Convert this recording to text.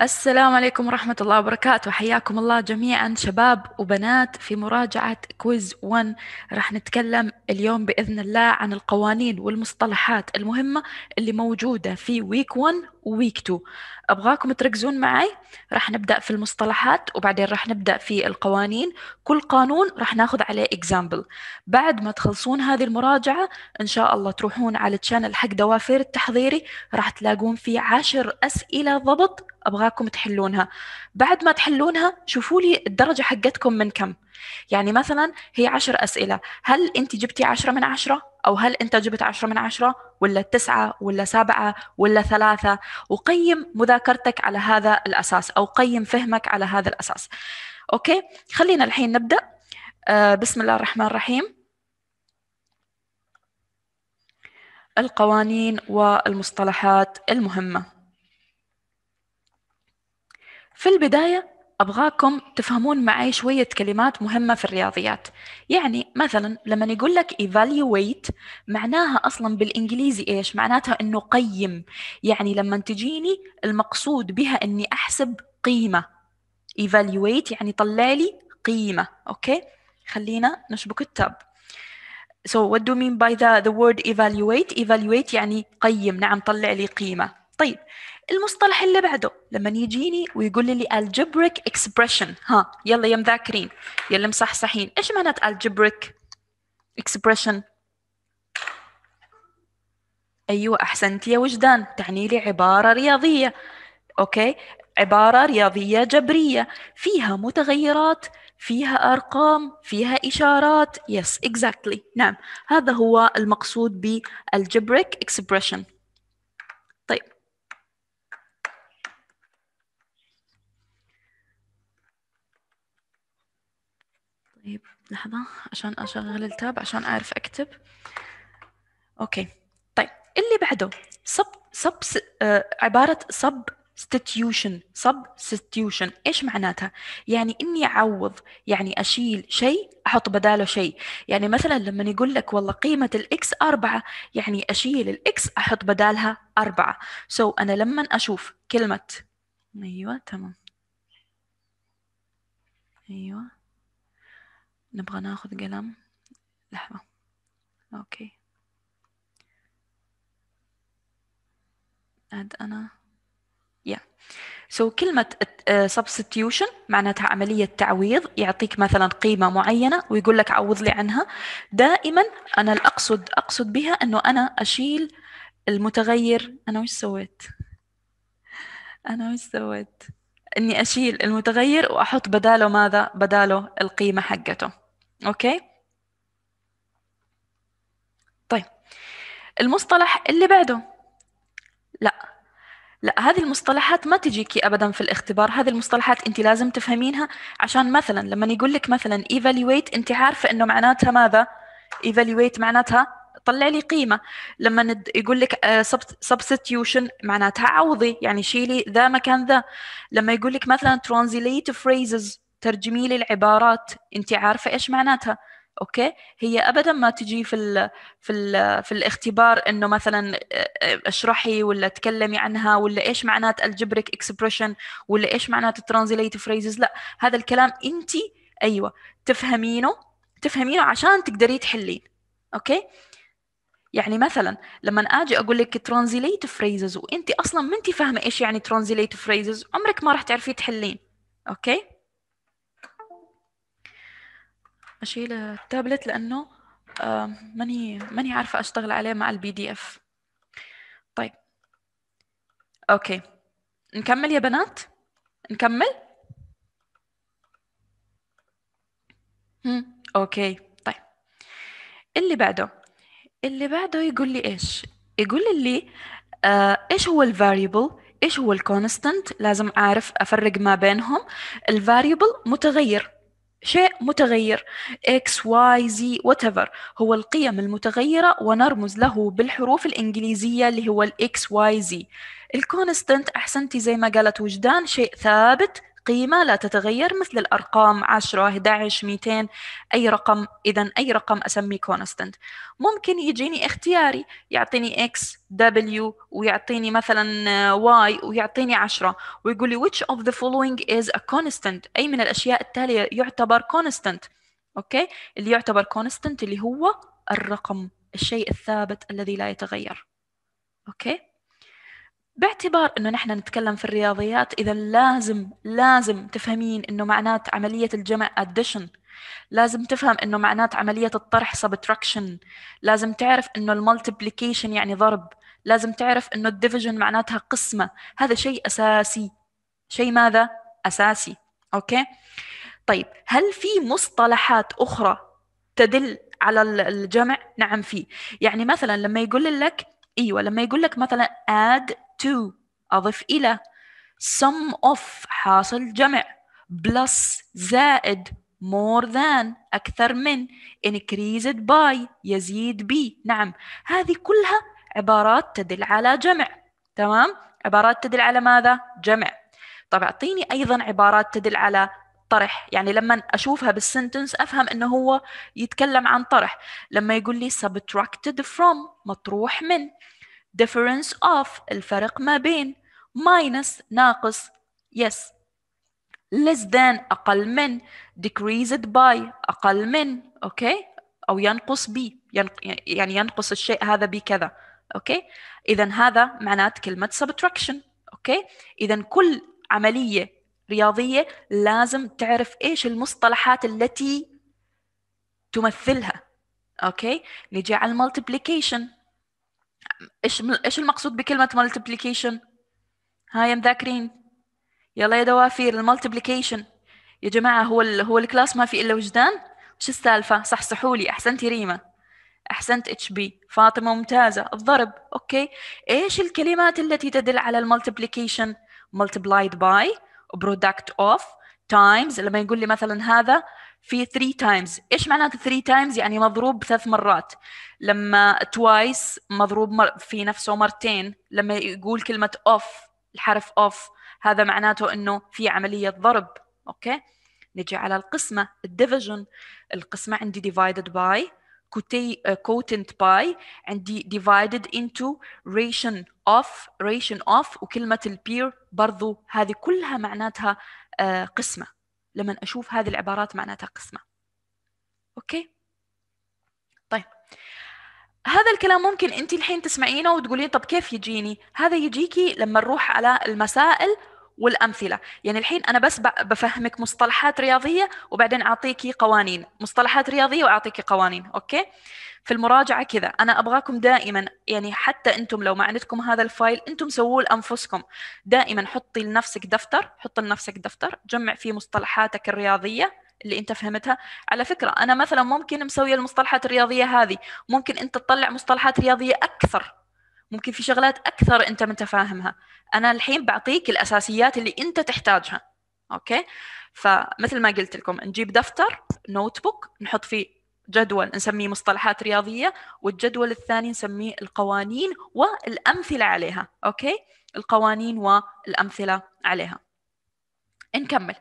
السلام عليكم ورحمة الله وبركاته حياكم الله جميعا شباب وبنات في مراجعة كويز 1 راح نتكلم اليوم بإذن الله عن القوانين والمصطلحات المهمة اللي موجودة في ويك 1 وويك 2 أبغاكم تركزون معي راح نبدأ في المصطلحات وبعدين راح نبدأ في القوانين كل قانون راح ناخذ عليه اكزامبل بعد ما تخلصون هذه المراجعة إن شاء الله تروحون على الشانل حق دوافير التحضيري راح تلاقون فيه عشر أسئلة ضبط ابغاكم تحلونها بعد ما تحلونها شوفوا لي الدرجه حقتكم من كم يعني مثلا هي عشر اسئله هل انت جبتي عشرة من عشرة او هل انت جبت عشرة من عشرة ولا تسعة ولا سبعة ولا ثلاثة وقيم مذاكرتك على هذا الاساس او قيم فهمك على هذا الاساس اوكي خلينا الحين نبدا آه بسم الله الرحمن الرحيم القوانين والمصطلحات المهمه في البداية أبغاكم تفهمون معي شوية كلمات مهمة في الرياضيات يعني مثلا لما يقول لك evaluate معناها أصلا بالإنجليزي إيش؟ معناتها أنه قيم يعني لما تجيني المقصود بها أني أحسب قيمة evaluate يعني طلع لي قيمة أوكي؟ خلينا نشبك التاب So what do you mean by the, the word evaluate? Evaluate يعني قيم نعم طلع لي قيمة طيب المصطلح اللي بعده لما يجيني ويقول لي algebraic expression ها يلا يا مذاكرين يلا مصحصحين ايش معنات algebraic expression ايوه احسنت يا وجدان تعني لي عباره رياضيه اوكي عباره رياضيه جبريه فيها متغيرات فيها ارقام فيها اشارات يس yes, exactly نعم هذا هو المقصود بالجبريك اكسبريشن لحظة عشان أشغل التاب عشان أعرف أكتب أوكي طيب اللي بعده سب سب آه، عبارة سب ستيتيوشن سب ايش معناتها يعني اني اعوض يعني اشيل شيء احط بداله شيء يعني مثلا لما يقول لك والله قيمه الاكس أربعة يعني اشيل الاكس احط بدالها أربعة سو so انا لما اشوف كلمه ايوه تمام ايوه نبغى ناخذ قلم لحظة أوكي عاد أنا يا سو so, كلمة آه، substitution معناتها عملية تعويض يعطيك مثلا قيمة معينة ويقول لك عوض لي عنها دائما أنا الأقصد أقصد بها أنه أنا أشيل المتغير أنا وش سويت أنا وش سويت إني أشيل المتغير وأحط بداله ماذا بداله القيمة حقته اوكي طيب المصطلح اللي بعده لا لا هذه المصطلحات ما تجيكي ابدا في الاختبار هذه المصطلحات انت لازم تفهمينها عشان مثلا لما يقول لك مثلا evaluate انت عارفه انه معناتها ماذا evaluate معناتها طلع لي قيمه لما يقول لك آه، substitution معناتها عوضي يعني شيلي ذا مكان ذا لما يقول لك مثلا translate phrases ترجمي لي العبارات انت عارفه ايش معناتها اوكي هي ابدا ما تجي في الـ في الـ في الاختبار انه مثلا اشرحي ولا تكلمي عنها ولا ايش معنات الجبريك اكسبريشن ولا ايش معنات الترانزليت فريزز لا هذا الكلام انت ايوه تفهمينه تفهمينه عشان تقدري تحلين اوكي يعني مثلا لما اجي اقول لك ترانزليت فريزز وانت اصلا ما انت فاهمه ايش يعني ترانزليت فريزز عمرك ما راح تعرفي تحلين اوكي اشيل التابلت لانه آه، ماني ماني عارفه اشتغل عليه مع البي دي اف طيب اوكي نكمل يا بنات نكمل هم. اوكي طيب اللي بعده اللي بعده يقول لي ايش يقول لي آه ايش هو الفاريبل ايش هو الكونستنت لازم اعرف افرق ما بينهم الفاريبل متغير شيء متغير X, Y, Z, whatever هو القيم المتغيرة ونرمز له بالحروف الإنجليزية اللي هو X, Y, Z الكونستنت أحسنتي زي ما قالت وجدان شيء ثابت قيمة لا تتغير مثل الأرقام 10 11 200 أي رقم إذا أي رقم أسميه كونستنت ممكن يجيني اختياري يعطيني X W ويعطيني مثلا Y ويعطيني 10 ويقول لي which of the following is a constant أي من الأشياء التالية يعتبر constant أوكي اللي يعتبر constant اللي هو الرقم الشيء الثابت الذي لا يتغير أوكي باعتبار انه نحن نتكلم في الرياضيات اذا لازم لازم تفهمين انه معنات عمليه الجمع addition لازم تفهم انه معنات عمليه الطرح subtraction لازم تعرف انه المالتيبليكيشن يعني ضرب لازم تعرف انه الديفيجن معناتها قسمه هذا شيء اساسي شيء ماذا اساسي اوكي طيب هل في مصطلحات اخرى تدل على الجمع نعم في يعني مثلا لما يقول لك ايوه لما يقول لك مثلا add to أضف إلى sum of حاصل جمع plus زائد more than أكثر من increased by يزيد ب نعم هذه كلها عبارات تدل على جمع تمام عبارات تدل على ماذا جمع طب أعطيني أيضا عبارات تدل على طرح يعني لما أشوفها بالسنتنس أفهم أنه هو يتكلم عن طرح لما يقول لي subtracted from مطروح من difference of الفرق ما بين minus ناقص yes less than أقل من decreased by أقل من أوكي أو ينقص ب يعني ينقص الشيء هذا بكذا أوكي إذا هذا معنات كلمة subtraction أوكي إذا كل عملية رياضية لازم تعرف إيش المصطلحات التي تمثلها أوكي نجي على المالتيبليكيشن ايش ايش المقصود بكلمه مالتيبليكيشن هاي مذاكرين يلا يا دوافير المالتيبليكيشن يا جماعه هو الـ هو الكلاس ما في الا وجدان وش السالفه صحصحوا لي احسنتي ريما احسنت اتش بي فاطمه ممتازه الضرب اوكي ايش الكلمات التي تدل على المالتيبليكيشن مالتيبلايد باي برودكت اوف تايمز لما يقول لي مثلا هذا في 3 تايمز ايش معناته 3 تايمز يعني مضروب ثلاث مرات لما توايس مضروب مر في نفسه مرتين لما يقول كلمه اوف الحرف اوف هذا معناته انه في عمليه ضرب اوكي نجي على القسمه الديفيجن القسمه عندي divided باي كوتنت باي عندي ديفايدد انتو ريشن اوف ريشن اوف وكلمه البير برضو هذه كلها معناتها آه، قسمه لما أشوف هذه العبارات معناتها قسمة أوكي طيب هذا الكلام ممكن انت الحين تسمعينه وتقولين طب كيف يجيني هذا يجيكي لما نروح على المسائل والامثله يعني الحين انا بس بفهمك مصطلحات رياضيه وبعدين اعطيكي قوانين مصطلحات رياضيه واعطيكي قوانين اوكي في المراجعه كذا انا ابغاكم دائما يعني حتى انتم لو ما عندكم هذا الفايل انتم سووه لانفسكم دائما حطي لنفسك دفتر حط لنفسك دفتر جمع فيه مصطلحاتك الرياضيه اللي انت فهمتها على فكره انا مثلا ممكن مسويه المصطلحات الرياضيه هذه ممكن انت تطلع مصطلحات رياضيه اكثر ممكن في شغلات اكثر انت ما انت فاهمها انا الحين بعطيك الاساسيات اللي انت تحتاجها اوكي فمثل ما قلت لكم نجيب دفتر نوت بوك نحط فيه جدول نسميه مصطلحات رياضيه والجدول الثاني نسميه القوانين والامثله عليها اوكي القوانين والامثله عليها نكمل